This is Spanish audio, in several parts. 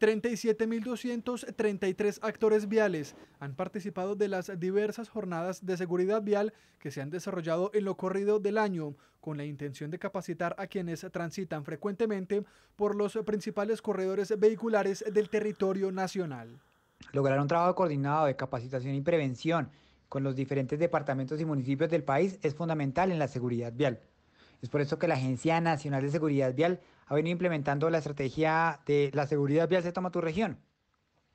37.233 actores viales han participado de las diversas jornadas de seguridad vial que se han desarrollado en lo corrido del año, con la intención de capacitar a quienes transitan frecuentemente por los principales corredores vehiculares del territorio nacional. Lograr un trabajo coordinado de capacitación y prevención con los diferentes departamentos y municipios del país es fundamental en la seguridad vial. Es por eso que la Agencia Nacional de Seguridad Vial ha venido implementando la estrategia de la seguridad vial se toma tu región.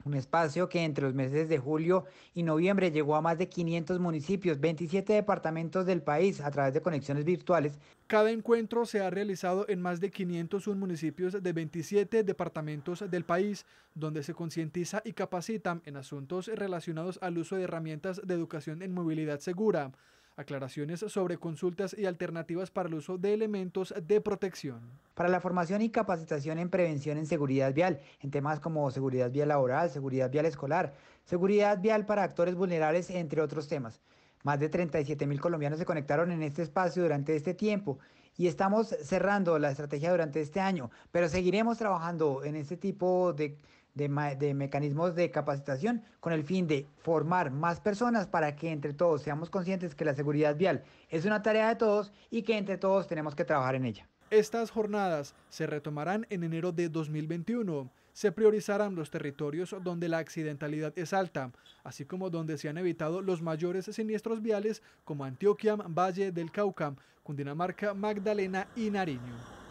Un espacio que entre los meses de julio y noviembre llegó a más de 500 municipios, 27 departamentos del país a través de conexiones virtuales. Cada encuentro se ha realizado en más de 501 municipios de 27 departamentos del país, donde se concientiza y capacitan en asuntos relacionados al uso de herramientas de educación en movilidad segura aclaraciones sobre consultas y alternativas para el uso de elementos de protección para la formación y capacitación en prevención en seguridad vial, en temas como seguridad vial laboral, seguridad vial escolar, seguridad vial para actores vulnerables, entre otros temas. Más de 37 mil colombianos se conectaron en este espacio durante este tiempo y estamos cerrando la estrategia durante este año, pero seguiremos trabajando en este tipo de de, mecanismos de capacitación con el fin de formar más personas para que entre todos seamos conscientes que la seguridad vial es una tarea de todos y que entre todos tenemos que trabajar en ella. Estas jornadas se retomarán en enero de 2021. Se priorizarán los territorios donde la accidentalidad es alta, así como donde se han evitado los mayores siniestros viales como Antioquia, Valle del Cauca, Cundinamarca, Magdalena y Nariño.